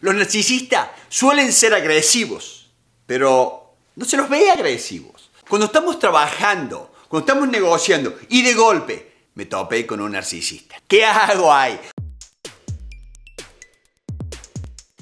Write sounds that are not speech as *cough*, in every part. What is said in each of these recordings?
Los narcisistas suelen ser agresivos, pero no se los ve agresivos. Cuando estamos trabajando, cuando estamos negociando y de golpe me topé con un narcisista. ¿Qué hago ahí?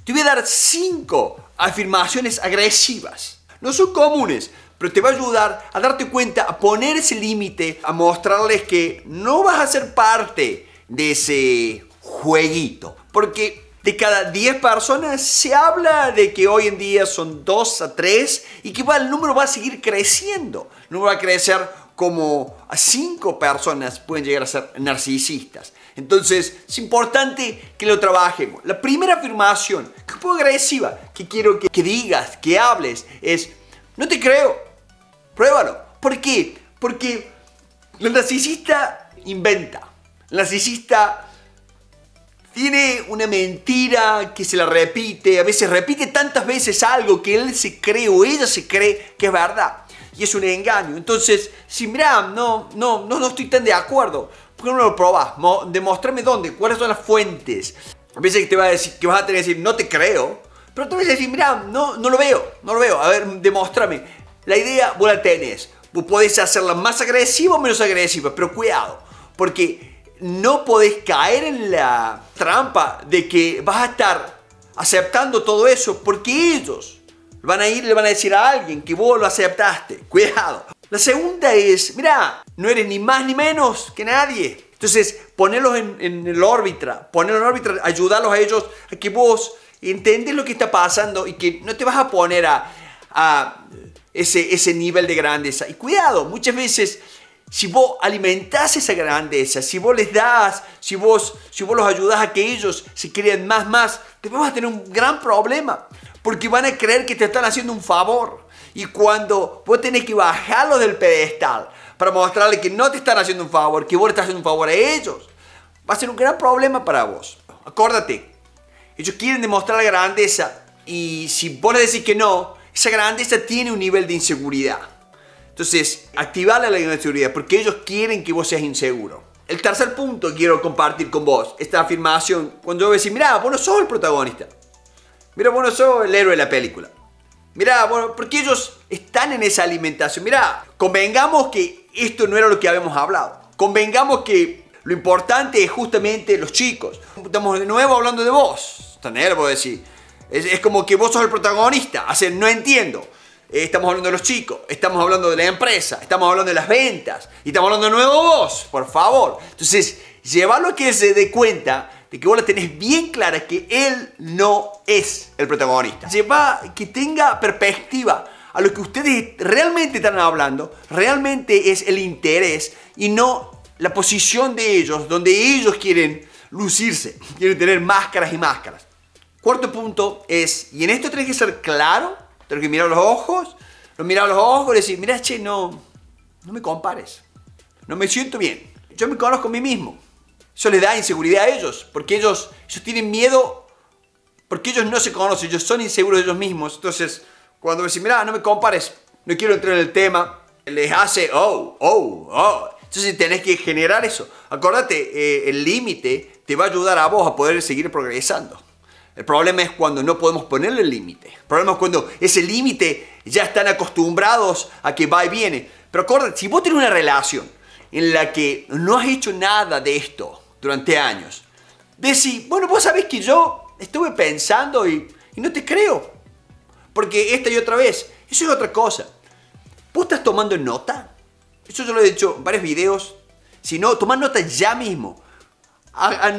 Te voy a dar cinco afirmaciones agresivas. No son comunes, pero te va a ayudar a darte cuenta, a poner ese límite, a mostrarles que no vas a ser parte de ese jueguito. Porque de cada 10 personas, se habla de que hoy en día son 2 a 3 y que el número va a seguir creciendo. El número va a crecer como a 5 personas pueden llegar a ser narcisistas. Entonces, es importante que lo trabajemos. La primera afirmación, que poco agresiva, que quiero que, que digas, que hables, es, no te creo, pruébalo. ¿Por qué? Porque el narcisista inventa, el narcisista tiene una mentira que se la repite, a veces repite tantas veces algo que él se cree o ella se cree que es verdad. Y es un engaño. Entonces, si no, no, no, no estoy tan de acuerdo, ¿por qué no lo probas? Demostrame dónde, cuáles son las fuentes. A veces te va a decir, que vas a tener que decir, no te creo. Pero tú vas a decir, mira, no, no lo veo, no lo veo. A ver, demostrame. La idea vos la tenés. Vos podés hacerla más agresiva o menos agresiva, pero cuidado. Porque no podés caer en la trampa de que vas a estar aceptando todo eso porque ellos van a ir, le van a decir a alguien que vos lo aceptaste. Cuidado. La segunda es, mira, no eres ni más ni menos que nadie. Entonces, ponerlos en, el órbita, ponerlos en órbita, ayudarlos a ellos a que vos entendés lo que está pasando y que no te vas a poner a, a ese, ese nivel de grandeza. Y cuidado, muchas veces si vos alimentás esa grandeza, si vos les das, si vos, si vos los ayudás a que ellos se creen más, más, te vas a tener un gran problema, porque van a creer que te están haciendo un favor. Y cuando vos tenés que bajarlos del pedestal para mostrarles que no te están haciendo un favor, que vos le estás haciendo un favor a ellos, va a ser un gran problema para vos. Acuérdate, ellos quieren demostrar la grandeza y si vos les decís que no, esa grandeza tiene un nivel de inseguridad. Entonces, activarle la seguridad, porque ellos quieren que vos seas inseguro. El tercer punto quiero compartir con vos, esta afirmación, cuando yo voy a decir, mirá, vos no sos el protagonista. Mira, vos no sos el héroe de la película. Mira, bueno, porque ellos están en esa alimentación. Mirá, convengamos que esto no era lo que habíamos hablado. Convengamos que lo importante es justamente los chicos. Estamos de nuevo hablando de vos. Tener, vos decir. Es, como que vos sos el protagonista. no entiendo. Eh, estamos hablando de los chicos, estamos hablando de la empresa, estamos hablando de las ventas y estamos hablando de nuevo vos, por favor. Entonces, llevarlo a que se dé cuenta de que vos la tenés bien clara que él no es el protagonista. Lleva que tenga perspectiva a lo que ustedes realmente están hablando, realmente es el interés y no la posición de ellos, donde ellos quieren lucirse, quieren tener máscaras y máscaras. Cuarto punto es, y en esto tenés que ser claro tengo que mirar los ojos, lo mirar los ojos y decir, mira che, no, no me compares. No me siento bien. Yo me conozco a mí mismo. Eso les da inseguridad a ellos, porque ellos, ellos tienen miedo, porque ellos no se conocen, ellos son inseguros de ellos mismos. Entonces, cuando me dicen, mira, no me compares, no quiero entrar en el tema, les hace, oh, oh, oh. Entonces tenés que generar eso. Acordate, eh, el límite te va a ayudar a vos a poder seguir progresando. El problema es cuando no podemos ponerle límite. El problema es cuando ese límite ya están acostumbrados a que va y viene. Pero acuérdate, si vos tenés una relación en la que no has hecho nada de esto durante años, decís, bueno, vos sabés que yo estuve pensando y, no te creo. Porque esta y otra vez, eso es otra cosa. ¿Vos estás tomando nota? Eso yo lo he dicho en varios videos. Si no, tomá nota ya mismo. A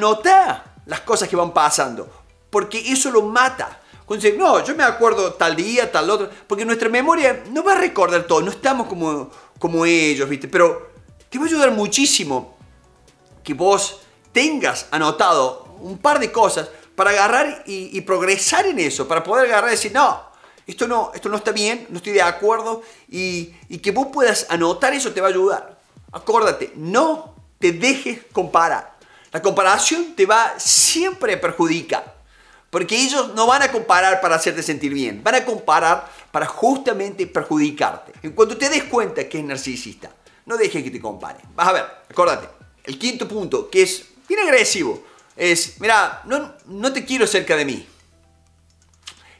las cosas que van pasando porque eso lo mata. dice, no, yo me acuerdo tal día, tal otro, porque nuestra memoria no va a recordar todo, no estamos como, como ellos, ¿viste? Pero te va a ayudar muchísimo que vos tengas anotado un par de cosas para agarrar y, progresar en eso, para poder agarrar y decir, no, esto no, esto no está bien, no estoy de acuerdo, y, que vos puedas anotar eso te va a ayudar. Acuérdate, no te dejes comparar. La comparación te va siempre a perjudicar. Porque ellos no van a comparar para hacerte sentir bien, van a comparar para justamente perjudicarte. En cuanto te des cuenta que es narcisista, no dejes que te compare. Vas a ver, acuérdate. El quinto punto, que es bien agresivo, es, mira, no, no te quiero cerca de mí.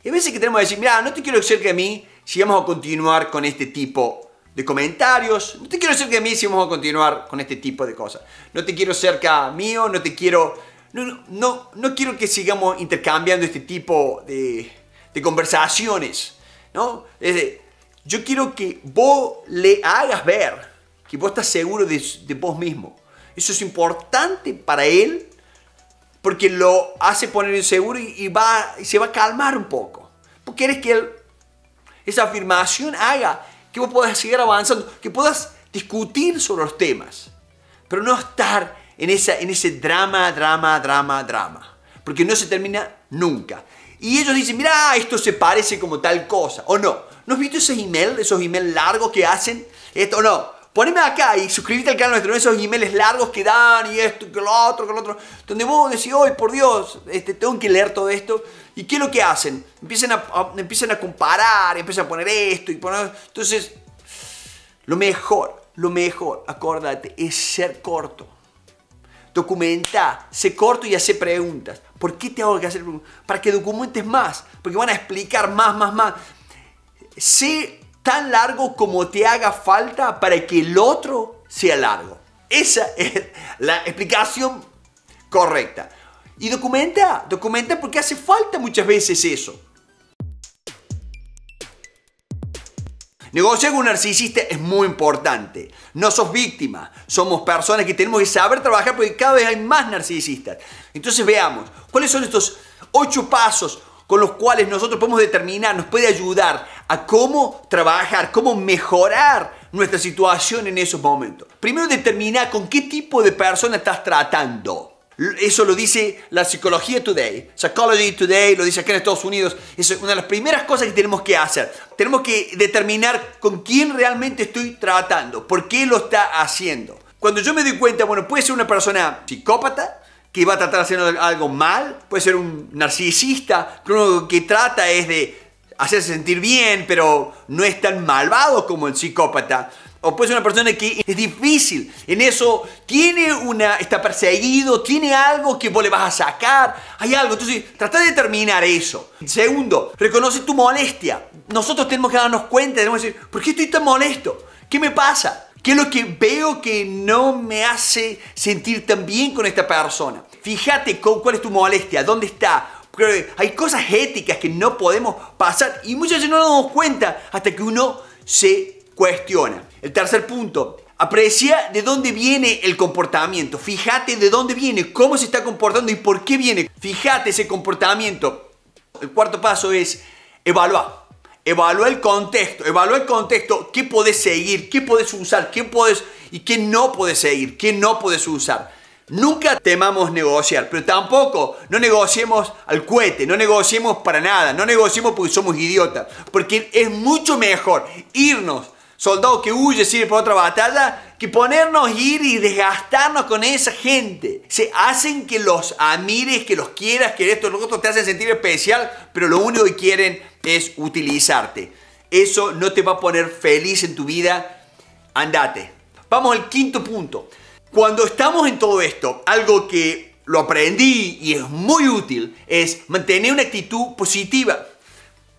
Y veces que tenemos que decir, mira, no te quiero cerca de mí si vamos a continuar con este tipo de comentarios. No te quiero cerca de mí si vamos a continuar con este tipo de cosas. No te quiero cerca mío, no te quiero no, no, quiero que sigamos intercambiando este tipo de, conversaciones, ¿no? yo quiero que vos le hagas ver que vos estás seguro de, vos mismo. Eso es importante para él porque lo hace poner inseguro y, y, va, se va a calmar un poco. Porque quieres que esa afirmación haga que vos puedas seguir avanzando, que puedas discutir sobre los temas, pero no estar en, esa, en ese drama, drama, drama, drama. Porque no se termina nunca. Y ellos dicen, mira, esto se parece como tal cosa. O no. ¿No has visto esos emails, esos emails largos que hacen? Esto no. Poneme acá y suscríbete al canal nuestro, esos emails largos que dan y esto, que lo otro, que lo otro. Donde vos decís, hoy por Dios, este, tengo que leer todo esto. ¿Y qué es lo que hacen? Empiezan a, empiezan a comparar, empiezan a poner esto y poner... Entonces, lo mejor, lo mejor, acuérdate es ser corto documenta, sé corto y hace preguntas. ¿Por qué te hago que hacer preguntas? Para que documentes más, porque van a explicar más, más, más. Sé tan largo como te haga falta para que el otro sea largo. Esa *laughs* es la explicación correcta. Y documenta, documenta porque hace falta muchas veces eso. Negociar con un narcisista es muy importante. No sos víctima, somos personas que tenemos que saber trabajar porque cada vez hay más narcisistas. Entonces veamos, ¿cuáles son estos ocho pasos con los cuales nosotros podemos determinar, nos puede ayudar a cómo trabajar, cómo mejorar nuestra situación en esos momentos? Primero determinar con qué tipo de persona estás tratando. Eso lo dice la Psicología Today, Psychology Today, lo dice aquí en Estados Unidos. Es una de las primeras cosas que tenemos que hacer. Tenemos que determinar con quién realmente estoy tratando, por qué lo está haciendo. Cuando yo me doy cuenta, bueno, puede ser una persona psicópata, que va a tratar de algo mal, puede ser un narcisista, que lo que trata es de hacerse sentir bien, pero no es tan malvado como el psicópata. O puede ser una persona que es difícil en eso, tiene una, está perseguido, tiene algo que vos le vas a sacar, hay algo. Entonces, trata de determinar eso. Segundo, reconoce tu molestia. Nosotros tenemos que darnos cuenta, tenemos que decir, ¿por qué estoy tan molesto? ¿Qué me pasa? ¿Qué es lo que veo que no me hace sentir tan bien con esta persona? Fíjate con cuál es tu molestia, dónde está, hay cosas éticas que no podemos pasar y muchas veces no nos damos cuenta hasta que uno se cuestiona. El tercer punto, aprecia de dónde viene el comportamiento. Fíjate de dónde viene, cómo se está comportando y por qué viene. Fíjate ese comportamiento. El cuarto paso es evaluar. Evalúa el contexto, evalúa el contexto, qué podés seguir, qué podés usar, qué podés y qué no podés seguir, qué no podés usar. Nunca temamos negociar, pero tampoco no negociemos al cohete, no negociemos para nada, no negociemos porque somos idiotas, porque es mucho mejor irnos soldado que huye sigue por otra batalla, que ponernos ir y desgastarnos con esa gente. Se hacen que los amires, que los quieras, que esto, lo te hacen sentir especial, pero lo único que quieren es utilizarte. Eso no te va a poner feliz en tu vida. Andate. Vamos al quinto punto. Cuando estamos en todo esto, algo que lo aprendí y es muy útil, es mantener una actitud positiva.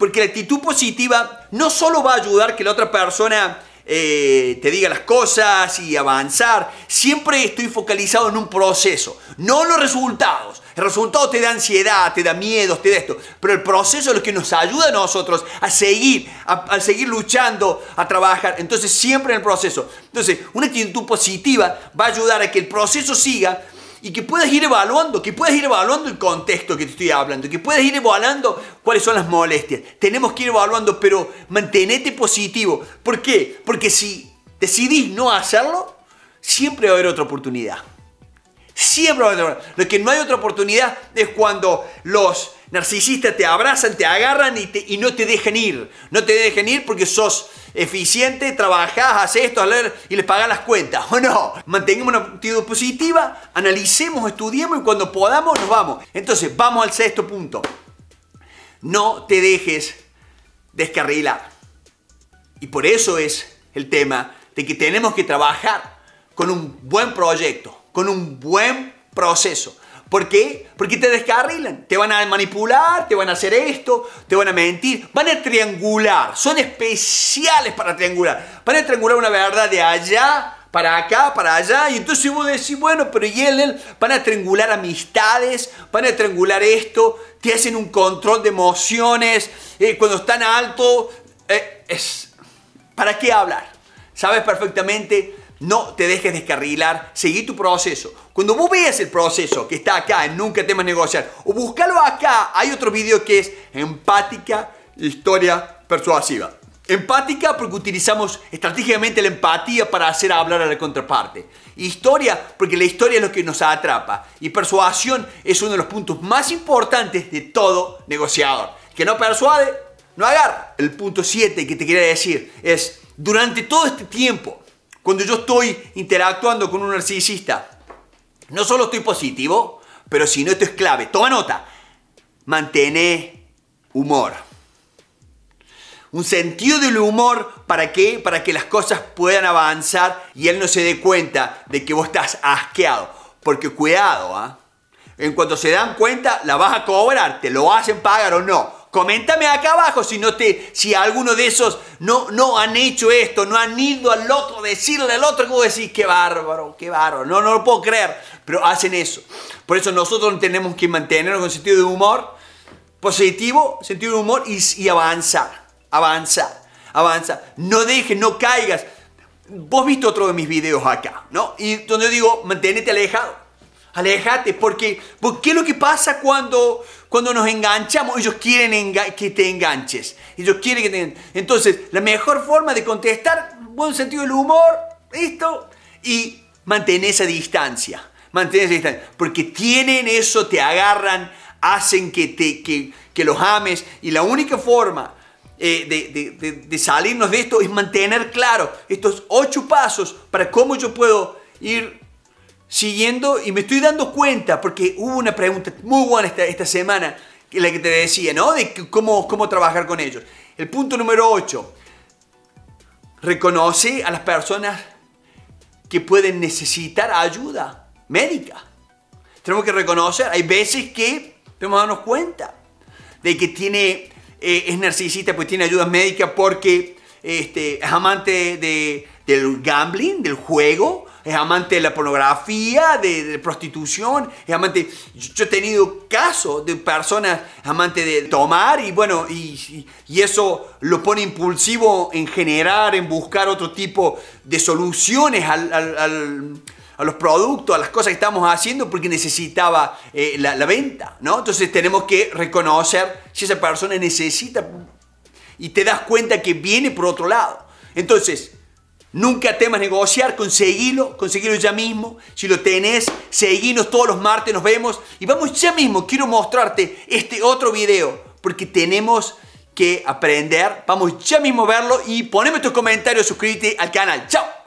Porque la actitud positiva no solo va a ayudar que la otra persona eh, te diga las cosas y avanzar, siempre estoy focalizado en un proceso, no en los resultados. El resultado te da ansiedad, te da miedo, te da esto, pero el proceso es lo que nos ayuda a nosotros a seguir, a, a seguir luchando, a trabajar. Entonces siempre en el proceso. Entonces, una actitud positiva va a ayudar a que el proceso siga y que puedas ir evaluando, que puedas ir evaluando el contexto que te estoy hablando, que puedas ir evaluando cuáles son las molestias. Tenemos que ir evaluando, pero mantenete positivo. ¿Por qué? Porque si decidís no hacerlo, siempre va a haber otra oportunidad. Siempre va a haber otra oportunidad. Lo que no hay otra oportunidad es cuando los narcisistas te abrazan, te agarran y, no te dejan ir. No te dejan ir porque sos eficiente, trabajás, haces esto y les pagas las cuentas. ¿O no? Mantengamos una actitud positiva, analicemos, estudiemos y cuando podamos nos vamos. Entonces, vamos al sexto punto. No te dejes descarrilar. Y por eso es el tema de que tenemos que trabajar con un buen proyecto, con un buen proceso, ¿Por qué? Porque te descarrilan, te van a manipular, te van a hacer esto, te van a mentir, van a triangular, son especiales para triangular, van a triangular una verdad de allá para acá, para allá, y entonces vos decís, bueno, pero y él, van a triangular amistades, van a triangular esto, te hacen un control de emociones, eh, cuando están alto, eh, es, ¿para qué hablar? Sabes perfectamente no te dejes descarrilar, seguí tu proceso. Cuando vos veas el proceso que está acá en Nunca Temas Negociar, o búscalo acá, hay otro video que es Empática, Historia Persuasiva. Empática porque utilizamos estratégicamente la empatía para hacer hablar a la contraparte. Historia porque la historia es lo que nos atrapa. Y persuasión es uno de los puntos más importantes de todo negociador. Que no persuade, no agarra. El punto 7 que te quería decir es, durante todo este tiempo, cuando yo estoy interactuando con un narcisista, no solo estoy positivo, pero si no, esto es clave. Toma nota. Mantén humor. Un sentido del humor, ¿para que Para que las cosas puedan avanzar y él no se dé cuenta de que vos estás asqueado. Porque cuidado, ¿ah? En cuanto se dan cuenta, la vas a cobrar, te lo hacen pagar o no. Coméntame acá abajo si, no te, si alguno de esos no, no han hecho esto, no han ido al otro, decirle al otro, como decís, qué bárbaro, qué bárbaro. No, no lo puedo creer, pero hacen eso. Por eso nosotros tenemos que mantenernos con sentido de humor positivo, sentido de humor y, y avanzar, avanza. avanzar. No dejes, no caigas. Vos viste otro de mis videos acá, ¿no? Y donde digo, manténete alejado Alejate, porque, porque es lo que pasa cuando, cuando nos enganchamos? Ellos quieren que te enganches. Ellos quieren que Entonces, la mejor forma de contestar, buen sentido del humor, esto, y mantener esa distancia. Mantener esa distancia. Porque tienen eso, te agarran, hacen que, te, que, los ames. Y la única forma eh, de, de salirnos de esto es mantener claro estos ocho pasos para cómo yo puedo ir siguiendo y me estoy dando cuenta, porque hubo una pregunta muy buena esta, esta semana, la que te decía, ¿no? De cómo, cómo trabajar con ellos. El punto número 8, reconoce a las personas que pueden necesitar ayuda médica. Tenemos que reconocer, hay veces que tenemos que darnos cuenta de que tiene, eh, es narcisista, pues tiene ayuda médica porque este, es amante de, del gambling, del juego, es amante de la pornografía, de, prostitución, es amante... Yo, he tenido casos de personas amantes de tomar y bueno, y, eso lo pone impulsivo en generar, en buscar otro tipo de soluciones a los productos, a las cosas que estamos haciendo porque necesitaba eh, la, la, venta, ¿no? Entonces tenemos que reconocer si esa persona necesita y te das cuenta que viene por otro lado. Entonces, Nunca temas negociar, conseguilo, conseguilo ya mismo. Si lo tenés, seguinos todos los martes, nos vemos. Y vamos ya mismo, quiero mostrarte este otro video, porque tenemos que aprender. Vamos ya mismo a verlo y poneme tus comentarios, suscríbete al canal. ¡Chao!